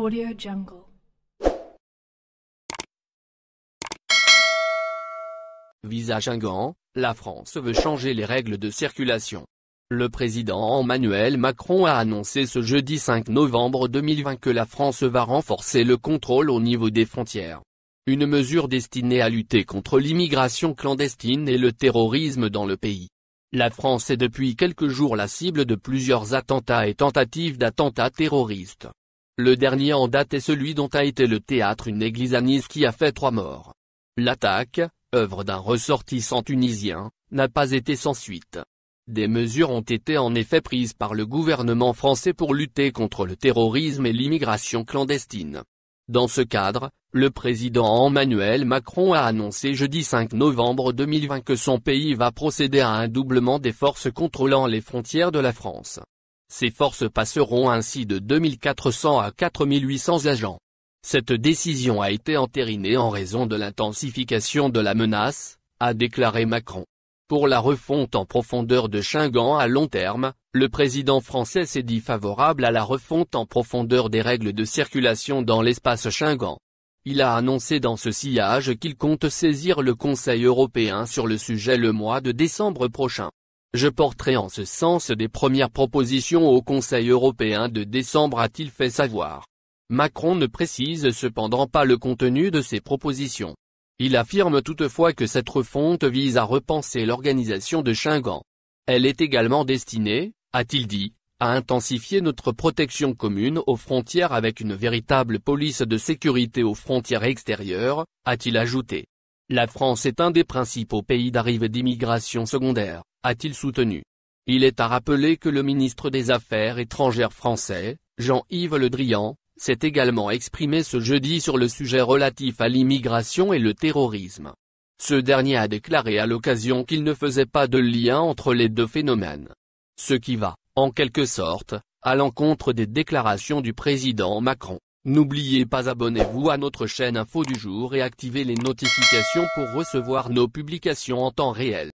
Audio Jungle. Visage ingant, la France veut changer les règles de circulation. Le président Emmanuel Macron a annoncé ce jeudi 5 novembre 2020 que la France va renforcer le contrôle au niveau des frontières. Une mesure destinée à lutter contre l'immigration clandestine et le terrorisme dans le pays. La France est depuis quelques jours la cible de plusieurs attentats et tentatives d'attentats terroristes. Le dernier en date est celui dont a été le théâtre une église à Nice qui a fait trois morts. L'attaque, œuvre d'un ressortissant tunisien, n'a pas été sans suite. Des mesures ont été en effet prises par le gouvernement français pour lutter contre le terrorisme et l'immigration clandestine. Dans ce cadre, le président Emmanuel Macron a annoncé jeudi 5 novembre 2020 que son pays va procéder à un doublement des forces contrôlant les frontières de la France. Ces forces passeront ainsi de 2400 à 4800 agents. Cette décision a été entérinée en raison de l'intensification de la menace, a déclaré Macron. Pour la refonte en profondeur de Shingan à long terme, le président français s'est dit favorable à la refonte en profondeur des règles de circulation dans l'espace Chingan. Il a annoncé dans ce sillage qu'il compte saisir le Conseil européen sur le sujet le mois de décembre prochain. Je porterai en ce sens des premières propositions au Conseil européen de décembre a-t-il fait savoir. Macron ne précise cependant pas le contenu de ces propositions. Il affirme toutefois que cette refonte vise à repenser l'organisation de Schengen. Elle est également destinée, a-t-il dit, à intensifier notre protection commune aux frontières avec une véritable police de sécurité aux frontières extérieures, a-t-il ajouté. La France est un des principaux pays d'arrivée d'immigration secondaire a-t-il soutenu. Il est à rappeler que le ministre des Affaires étrangères français, Jean-Yves Le Drian, s'est également exprimé ce jeudi sur le sujet relatif à l'immigration et le terrorisme. Ce dernier a déclaré à l'occasion qu'il ne faisait pas de lien entre les deux phénomènes. Ce qui va, en quelque sorte, à l'encontre des déclarations du président Macron. N'oubliez pas abonnez-vous à notre chaîne Info du jour et activez les notifications pour recevoir nos publications en temps réel.